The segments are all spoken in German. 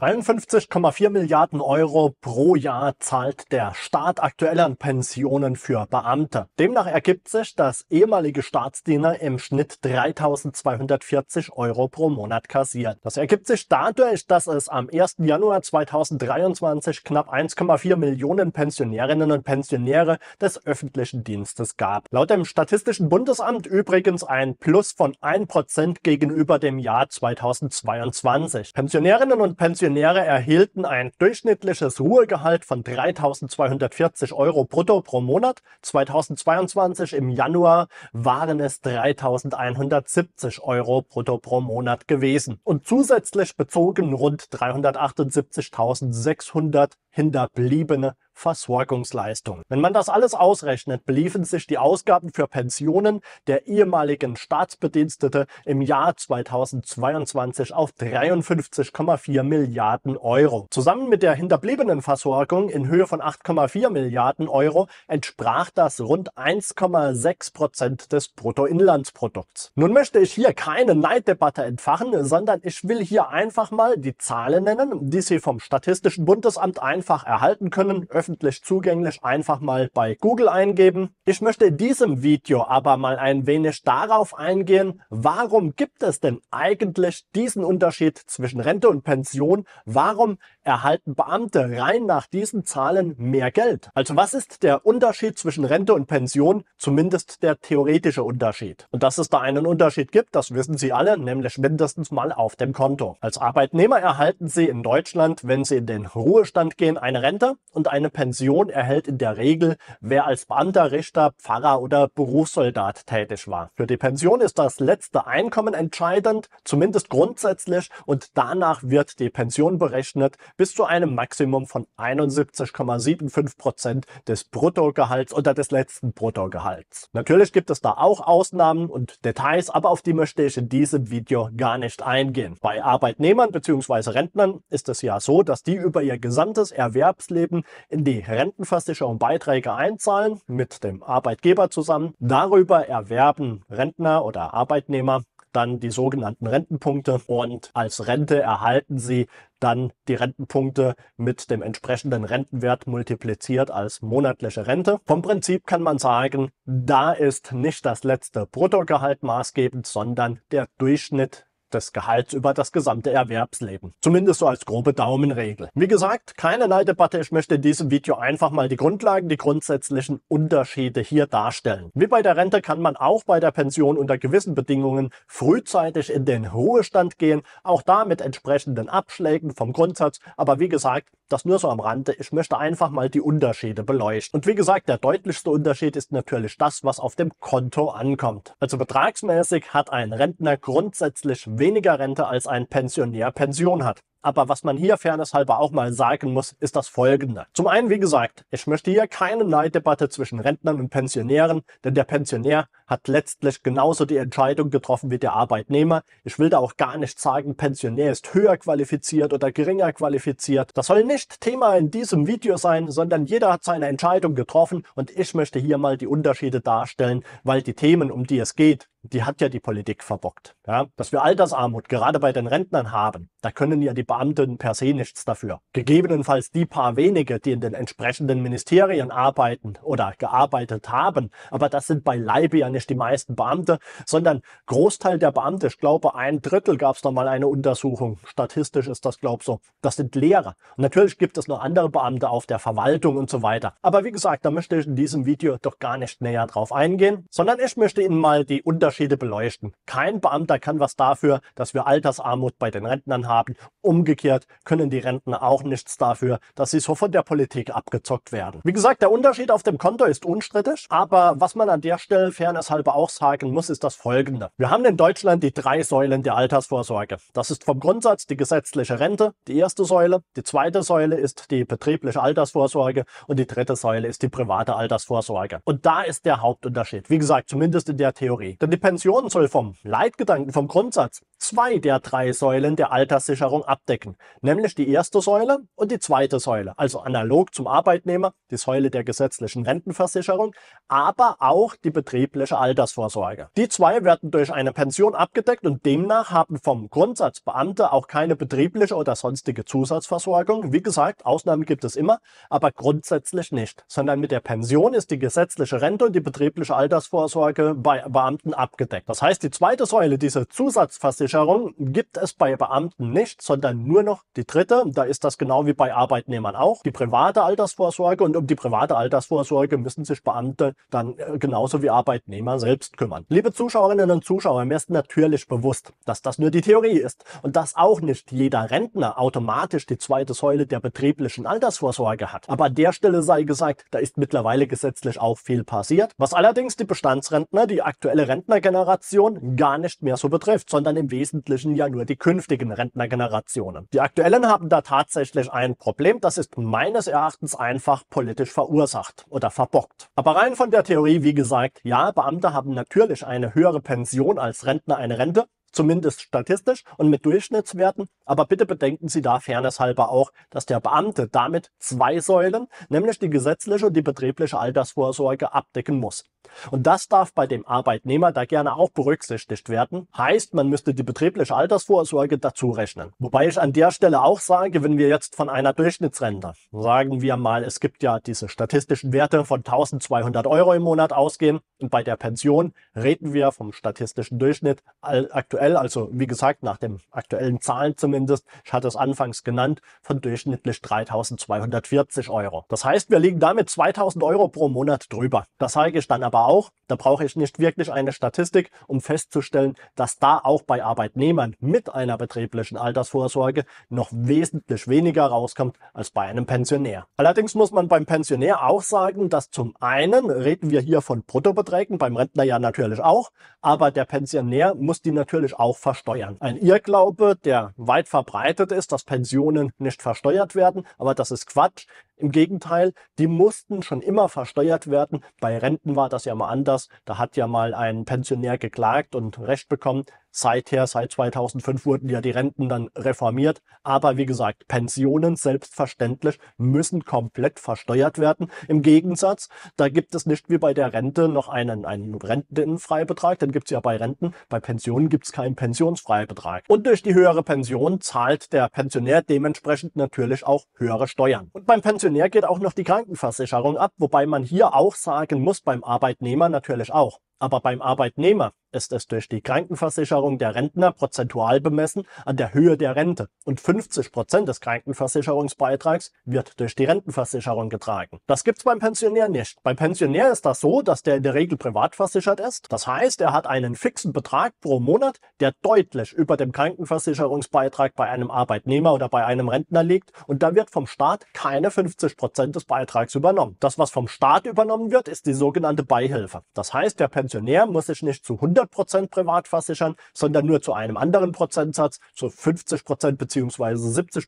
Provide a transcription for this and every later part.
53,4 Milliarden Euro pro Jahr zahlt der Staat aktuell an Pensionen für Beamte. Demnach ergibt sich, dass ehemalige Staatsdiener im Schnitt 3.240 Euro pro Monat kassieren. Das ergibt sich dadurch, dass es am 1. Januar 2023 knapp 1,4 Millionen Pensionärinnen und Pensionäre des öffentlichen Dienstes gab. Laut dem Statistischen Bundesamt übrigens ein Plus von 1% gegenüber dem Jahr 2022. Pensionärinnen und Pensionäre Funktionäre erhielten ein durchschnittliches Ruhegehalt von 3.240 Euro brutto pro Monat. 2022 im Januar waren es 3.170 Euro brutto pro Monat gewesen. Und zusätzlich bezogen rund 378.600 hinterbliebene Versorgungsleistung. Wenn man das alles ausrechnet, beliefen sich die Ausgaben für Pensionen der ehemaligen Staatsbedienstete im Jahr 2022 auf 53,4 Milliarden Euro. Zusammen mit der hinterbliebenen Versorgung in Höhe von 8,4 Milliarden Euro entsprach das rund 1,6 Prozent des Bruttoinlandsprodukts. Nun möchte ich hier keine Neiddebatte entfachen, sondern ich will hier einfach mal die Zahlen nennen, die Sie vom Statistischen Bundesamt einfach einfach erhalten können, öffentlich zugänglich einfach mal bei Google eingeben. Ich möchte in diesem Video aber mal ein wenig darauf eingehen, warum gibt es denn eigentlich diesen Unterschied zwischen Rente und Pension? Warum erhalten Beamte rein nach diesen Zahlen mehr Geld? Also was ist der Unterschied zwischen Rente und Pension? Zumindest der theoretische Unterschied. Und dass es da einen Unterschied gibt, das wissen Sie alle, nämlich mindestens mal auf dem Konto. Als Arbeitnehmer erhalten Sie in Deutschland, wenn Sie in den Ruhestand gehen, eine Rente und eine Pension erhält in der Regel, wer als Beamter, Richter, Pfarrer oder Berufssoldat tätig war. Für die Pension ist das letzte Einkommen entscheidend, zumindest grundsätzlich, und danach wird die Pension berechnet bis zu einem Maximum von 71,75 Prozent des Bruttogehalts oder des letzten Bruttogehalts. Natürlich gibt es da auch Ausnahmen und Details, aber auf die möchte ich in diesem Video gar nicht eingehen. Bei Arbeitnehmern bzw. Rentnern ist es ja so, dass die über ihr gesamtes Erwerbsleben in die Rentenversicherung Beiträge einzahlen, mit dem Arbeitgeber zusammen. Darüber erwerben Rentner oder Arbeitnehmer dann die sogenannten Rentenpunkte und als Rente erhalten sie dann die Rentenpunkte mit dem entsprechenden Rentenwert multipliziert als monatliche Rente. Vom Prinzip kann man sagen, da ist nicht das letzte Bruttogehalt maßgebend, sondern der Durchschnitt des Gehalts über das gesamte Erwerbsleben. Zumindest so als grobe Daumenregel. Wie gesagt, keinerlei Debatte. Ich möchte in diesem Video einfach mal die Grundlagen, die grundsätzlichen Unterschiede hier darstellen. Wie bei der Rente kann man auch bei der Pension unter gewissen Bedingungen frühzeitig in den Ruhestand gehen. Auch da mit entsprechenden Abschlägen vom Grundsatz. Aber wie gesagt, das nur so am Rande. Ich möchte einfach mal die Unterschiede beleuchten. Und wie gesagt, der deutlichste Unterschied ist natürlich das, was auf dem Konto ankommt. Also betragsmäßig hat ein Rentner grundsätzlich weniger Rente als ein Pensionär Pension hat. Aber was man hier fairnesshalber auch mal sagen muss, ist das folgende. Zum einen, wie gesagt, ich möchte hier keine Neiddebatte zwischen Rentnern und Pensionären, denn der Pensionär hat letztlich genauso die Entscheidung getroffen wie der Arbeitnehmer. Ich will da auch gar nicht sagen, Pensionär ist höher qualifiziert oder geringer qualifiziert. Das soll nicht Thema in diesem Video sein, sondern jeder hat seine Entscheidung getroffen und ich möchte hier mal die Unterschiede darstellen, weil die Themen, um die es geht, die hat ja die Politik verbockt. Ja? Dass wir Altersarmut gerade bei den Rentnern haben, da können ja die Beamten per se nichts dafür. Gegebenenfalls die paar wenige, die in den entsprechenden Ministerien arbeiten oder gearbeitet haben, aber das sind beileibe ja nicht die meisten Beamte, sondern Großteil der Beamte, ich glaube ein Drittel gab es da mal eine Untersuchung, statistisch ist das glaube ich so, das sind Lehrer. Und natürlich gibt es noch andere Beamte auf der Verwaltung und so weiter. Aber wie gesagt, da möchte ich in diesem Video doch gar nicht näher drauf eingehen, sondern ich möchte Ihnen mal die Unter Unterschiede beleuchten. Kein Beamter kann was dafür, dass wir Altersarmut bei den Rentnern haben. Umgekehrt können die Rentner auch nichts dafür, dass sie so von der Politik abgezockt werden. Wie gesagt, der Unterschied auf dem Konto ist unstrittig, aber was man an der Stelle fairnesshalber auch sagen muss, ist das folgende. Wir haben in Deutschland die drei Säulen der Altersvorsorge. Das ist vom Grundsatz die gesetzliche Rente, die erste Säule, die zweite Säule ist die betriebliche Altersvorsorge und die dritte Säule ist die private Altersvorsorge. Und da ist der Hauptunterschied. Wie gesagt, zumindest in der Theorie. Denn die die Pension soll vom Leitgedanken, vom Grundsatz zwei der drei Säulen der Alterssicherung abdecken, nämlich die erste Säule und die zweite Säule, also analog zum Arbeitnehmer, die Säule der gesetzlichen Rentenversicherung, aber auch die betriebliche Altersvorsorge. Die zwei werden durch eine Pension abgedeckt und demnach haben vom Grundsatz Beamte auch keine betriebliche oder sonstige Zusatzversorgung. Wie gesagt, Ausnahmen gibt es immer, aber grundsätzlich nicht, sondern mit der Pension ist die gesetzliche Rente und die betriebliche Altersvorsorge bei Beamten abgedeckt. Das heißt, die zweite Säule, diese Zusatzversicherung, Versicherung gibt es bei Beamten nicht, sondern nur noch die dritte. Da ist das genau wie bei Arbeitnehmern auch, die private Altersvorsorge. Und um die private Altersvorsorge müssen sich Beamte dann äh, genauso wie Arbeitnehmer selbst kümmern. Liebe Zuschauerinnen und Zuschauer, mir ist natürlich bewusst, dass das nur die Theorie ist und dass auch nicht jeder Rentner automatisch die zweite Säule der betrieblichen Altersvorsorge hat. Aber an der Stelle sei gesagt, da ist mittlerweile gesetzlich auch viel passiert, was allerdings die Bestandsrentner, die aktuelle Rentnergeneration gar nicht mehr so betrifft, sondern im Wesentlichen Wesentlichen ja nur die künftigen Rentnergenerationen. Die aktuellen haben da tatsächlich ein Problem, das ist meines Erachtens einfach politisch verursacht oder verbockt. Aber rein von der Theorie, wie gesagt, ja, Beamte haben natürlich eine höhere Pension als Rentner eine Rente, zumindest statistisch und mit Durchschnittswerten. Aber bitte bedenken Sie da fairnesshalber auch, dass der Beamte damit zwei Säulen, nämlich die gesetzliche und die betriebliche Altersvorsorge, abdecken muss. Und das darf bei dem Arbeitnehmer da gerne auch berücksichtigt werden. Heißt, man müsste die betriebliche Altersvorsorge dazu rechnen. Wobei ich an der Stelle auch sage, wenn wir jetzt von einer Durchschnittsrente, sagen wir mal, es gibt ja diese statistischen Werte von 1200 Euro im Monat ausgehen und bei der Pension reden wir vom statistischen Durchschnitt aktuell, also wie gesagt, nach den aktuellen Zahlen zumindest, ich hatte es anfangs genannt, von durchschnittlich 3240 Euro. Das heißt, wir liegen damit 2000 Euro pro Monat drüber. Das sage ich dann aber aber auch, da brauche ich nicht wirklich eine Statistik, um festzustellen, dass da auch bei Arbeitnehmern mit einer betrieblichen Altersvorsorge noch wesentlich weniger rauskommt als bei einem Pensionär. Allerdings muss man beim Pensionär auch sagen, dass zum einen reden wir hier von Bruttobeträgen, beim Rentner ja natürlich auch, aber der Pensionär muss die natürlich auch versteuern. Ein Irrglaube, der weit verbreitet ist, dass Pensionen nicht versteuert werden, aber das ist Quatsch. Im Gegenteil, die mussten schon immer versteuert werden. Bei Renten war das ja mal anders. Da hat ja mal ein Pensionär geklagt und Recht bekommen. Seither, seit 2005 wurden ja die Renten dann reformiert. Aber wie gesagt, Pensionen selbstverständlich müssen komplett versteuert werden. Im Gegensatz, da gibt es nicht wie bei der Rente noch einen, einen Rentenfreibetrag. Den gibt es ja bei Renten. Bei Pensionen gibt es keinen Pensionsfreibetrag. Und durch die höhere Pension zahlt der Pensionär dementsprechend natürlich auch höhere Steuern. Und beim Pensionär geht auch noch die Krankenversicherung ab, wobei man hier auch sagen muss, beim Arbeitnehmer natürlich auch. Aber beim Arbeitnehmer ist es durch die Krankenversicherung der Rentner prozentual bemessen an der Höhe der Rente und 50 Prozent des Krankenversicherungsbeitrags wird durch die Rentenversicherung getragen. Das gibt's beim Pensionär nicht. Beim Pensionär ist das so, dass der in der Regel privat versichert ist. Das heißt, er hat einen fixen Betrag pro Monat, der deutlich über dem Krankenversicherungsbeitrag bei einem Arbeitnehmer oder bei einem Rentner liegt und da wird vom Staat keine 50 Prozent des Beitrags übernommen. Das, was vom Staat übernommen wird, ist die sogenannte Beihilfe. Das heißt, der Pensionär Pensionär muss sich nicht zu 100 privat versichern, sondern nur zu einem anderen Prozentsatz, zu 50 Prozent 70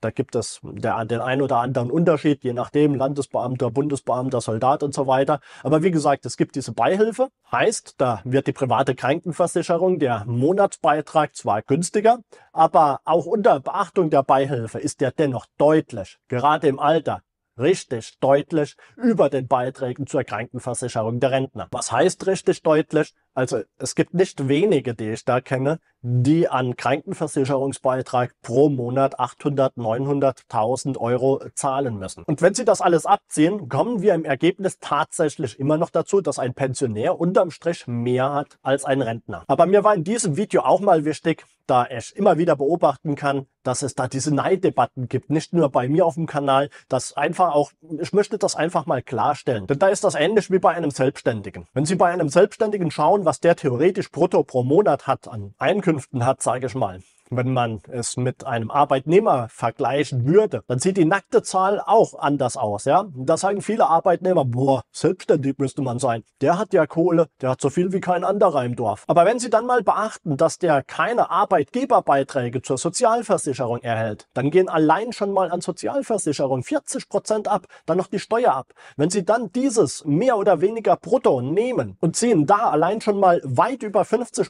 Da gibt es der, den einen oder anderen Unterschied, je nachdem, Landesbeamter, Bundesbeamter, Soldat und so weiter. Aber wie gesagt, es gibt diese Beihilfe. Heißt, da wird die private Krankenversicherung, der Monatsbeitrag zwar günstiger, aber auch unter Beachtung der Beihilfe ist der dennoch deutlich, gerade im Alter, richtig deutlich über den Beiträgen zur Krankenversicherung der Rentner. Was heißt richtig deutlich? Also es gibt nicht wenige, die ich da kenne, die an Krankenversicherungsbeitrag pro Monat 800, 900.000 Euro zahlen müssen. Und wenn Sie das alles abziehen, kommen wir im Ergebnis tatsächlich immer noch dazu, dass ein Pensionär unterm Strich mehr hat als ein Rentner. Aber mir war in diesem Video auch mal wichtig, da ich immer wieder beobachten kann, dass es da diese Neiddebatten gibt. Nicht nur bei mir auf dem Kanal, das einfach auch, ich möchte das einfach mal klarstellen. Denn da ist das ähnlich wie bei einem Selbstständigen. Wenn Sie bei einem Selbstständigen schauen, was der theoretisch brutto pro Monat hat, an Einkünften hat, sage ich mal, wenn man es mit einem Arbeitnehmer vergleichen würde, dann sieht die nackte Zahl auch anders aus. Ja? Da sagen viele Arbeitnehmer, boah, selbstständig müsste man sein. Der hat ja Kohle, der hat so viel wie kein anderer im Dorf. Aber wenn Sie dann mal beachten, dass der keine Arbeitgeberbeiträge zur Sozialversicherung erhält, dann gehen allein schon mal an Sozialversicherung 40 ab, dann noch die Steuer ab. Wenn Sie dann dieses mehr oder weniger brutto nehmen und ziehen da allein schon mal weit über 50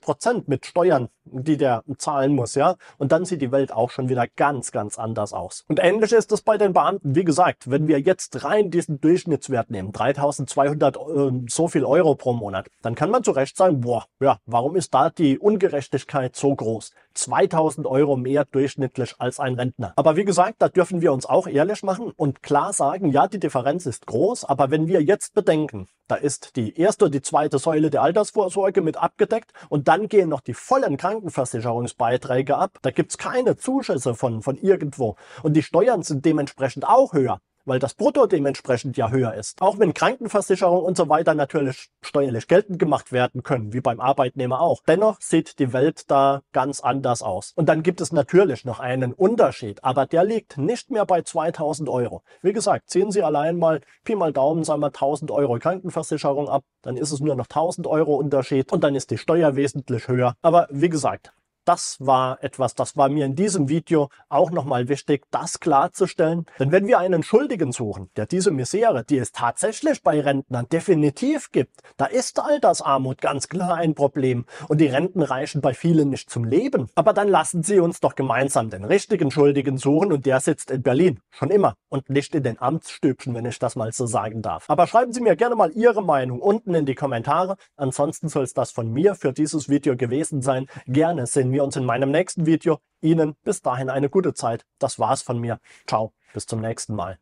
mit Steuern, die der zahlen muss, ja, und dann sieht die Welt auch schon wieder ganz, ganz anders aus. Und ähnlich ist es bei den Beamten. Wie gesagt, wenn wir jetzt rein diesen Durchschnittswert nehmen, 3200 äh, so viel Euro pro Monat, dann kann man zu Recht sagen, boah, ja, warum ist da die Ungerechtigkeit so groß? 2000 Euro mehr durchschnittlich als ein Rentner. Aber wie gesagt, da dürfen wir uns auch ehrlich machen und klar sagen, ja, die Differenz ist groß, aber wenn wir jetzt bedenken, da ist die erste und die zweite Säule der Altersvorsorge mit abgedeckt und dann gehen noch die vollen Krankenversicherungsbeiträge ab, da gibt's keine Zuschüsse von, von irgendwo und die Steuern sind dementsprechend auch höher weil das Brutto dementsprechend ja höher ist. Auch wenn Krankenversicherung und so weiter natürlich steuerlich geltend gemacht werden können, wie beim Arbeitnehmer auch. Dennoch sieht die Welt da ganz anders aus. Und dann gibt es natürlich noch einen Unterschied, aber der liegt nicht mehr bei 2000 Euro. Wie gesagt, ziehen Sie allein mal Pi mal Daumen, sagen wir 1000 Euro Krankenversicherung ab, dann ist es nur noch 1000 Euro Unterschied und dann ist die Steuer wesentlich höher. Aber wie gesagt, das war etwas, das war mir in diesem Video auch nochmal wichtig, das klarzustellen. Denn wenn wir einen Schuldigen suchen, der diese Misere, die es tatsächlich bei Rentnern definitiv gibt, da ist Altersarmut ganz klar ein Problem und die Renten reichen bei vielen nicht zum Leben. Aber dann lassen Sie uns doch gemeinsam den richtigen Schuldigen suchen und der sitzt in Berlin, schon immer, und nicht in den Amtsstübchen, wenn ich das mal so sagen darf. Aber schreiben Sie mir gerne mal Ihre Meinung unten in die Kommentare. Ansonsten soll es das von mir für dieses Video gewesen sein. Gerne sind wir uns in meinem nächsten Video. Ihnen bis dahin eine gute Zeit. Das war's von mir. Ciao, bis zum nächsten Mal.